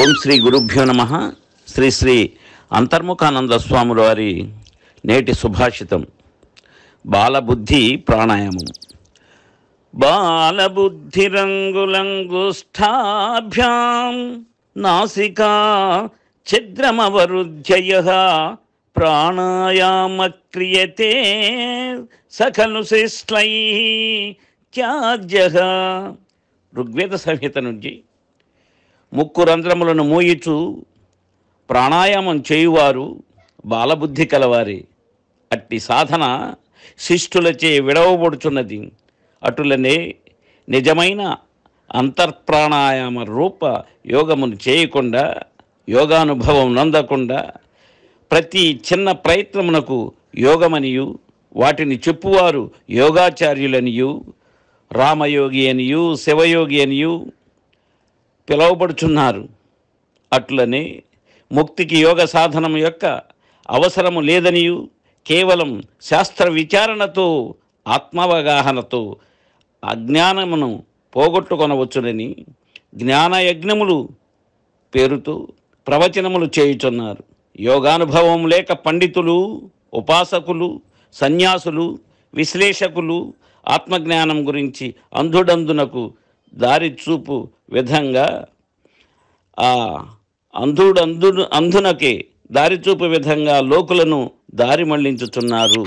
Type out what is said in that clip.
ఓం శ్రీ గురుభ్యో నమ శ్రీ శ్రీ అంతర్ముఖానంద స్వాముల వారి నేటి సుభాషితం బాలబుద్ధి ప్రాణాయామం బాలబుద్ధి రంగులంగుష్టాభ్యాం నాసికా ఛిద్రమవరుధ్యయ ప్రాణాయామ క్రియతే సఖలు శిష్లై త్యాజ్య ఋగ్వేద సంహిత నుంచి ముక్కు రంధ్రములను మూయిచు ప్రాణాయామం చేయువారు బాలబుద్ధి కలవారి అట్టి సాధన శిష్టులచే విడవబడుచున్నది అటులనే నిజమైన అంతర్ప్రాణాయామ రూప యోగమును చేయకుండా యోగానుభవం నందకుండా ప్రతి చిన్న ప్రయత్నమునకు యోగమనియు వాటిని చెప్పువారు యోగాచార్యులనియు రామయోగి అనియు శివయోగి అనియు పిలువబడుచున్నారు అట్లనే ముక్తికి యోగ సాధనం యొక్క అవసరము లేదనియు కేవలం శాస్త్ర విచారణతో ఆత్మావగాహనతో అజ్ఞానమును పోగొట్టుకొనవచ్చునని జ్ఞానయజ్ఞములు పేరుతో ప్రవచనములు చేయుచున్నారు యోగానుభవం లేక పండితులు ఉపాసకులు సన్యాసులు విశ్లేషకులు ఆత్మజ్ఞానం గురించి అంధుడందునకు దారి చూపు విధంగా ఆ అంధుడు అంధునకి దారి చూపు విధంగా లోకులను దారి మళ్లించుతున్నారు